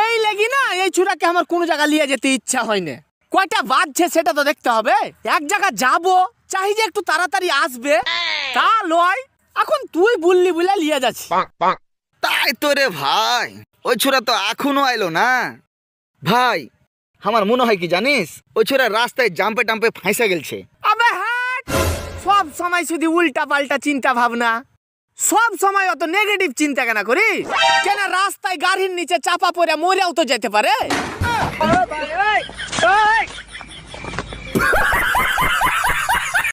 এই লাগি না এই চূড়াকে আমার কোনো জায়গা নিয়ে যেতে ইচ্ছা হয় না কয়টা বাজছে সেটা তো দেখতে হবে এক জায়গা যাব চাই যে একটু তাড়াতাড়ি আসবে তা লয় এখন তুই বললি বলে লিয়ে যাচ্ছি তাই তো রে ভাই ওই ছোড়া তো এখনো আইলো না ভাই আমার মনে হয় কি জানিস ওই ছোড়া রাস্তায় জাম্পে টাম্পে ফাঁসে গেলছে আবে হ্যাঁ সব সময় শুধু উল্টা পাল্টা চিন্তা ভাবনা সব সময় অত নেগেটিভ চিন্তা কেনা করি কেন রাস্তায় গাড়ির নিচে চাপা পড়ে মরেও তো যেতে পারে